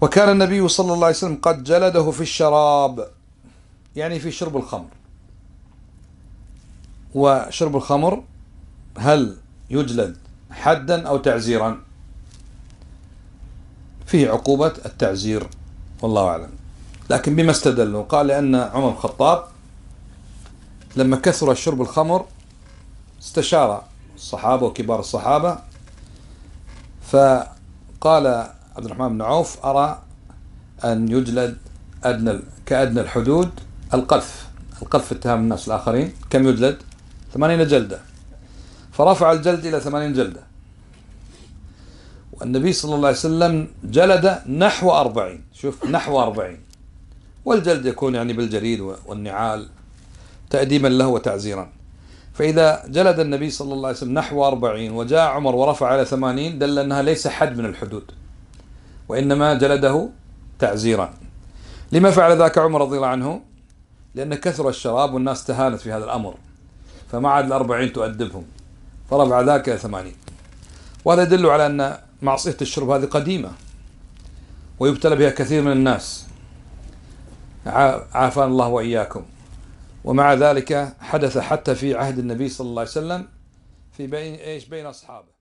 وكان النبي صلى الله عليه وسلم قد جلده في الشراب يعني في شرب الخمر وشرب الخمر هل يجلد حدا أو تعزيرا فيه عقوبة التعزير والله أعلم لكن بما استدلوا قال لأن عمر الخطاب لما كثر شرب الخمر استشار الصحابة وكبار الصحابة فقال عبد الرحمن بن عوف أرى أن يجلد أدنى كأدنى الحدود القذف القذف اتهام الناس الآخرين كم يجلد؟ ثمانين جلدة فرفع الجلد إلى ثمانين جلدة والنبي صلى الله عليه وسلم جلد نحو أربعين شوف نحو أربعين والجلد يكون يعني بالجريد والنعال تأديما له وتعزيرا فإذا جلد النبي صلى الله عليه وسلم نحو أربعين وجاء عمر ورفع على ثمانين دل أنها ليس حد من الحدود وإنما جلده تعزيرا لما فعل ذاك عمر رضي الله عنه لأن كثر الشراب والناس تهانت في هذا الأمر فما عاد الأربعين تؤدبهم فرفع ذاك إلى ثمانين وهذا يدل على أن معصية الشرب هذه قديمة ويبتلى بها كثير من الناس عافانا الله وإياكم ومع ذلك حدث حتى في عهد النبي صلى الله عليه وسلم في بين ايش بين اصحابه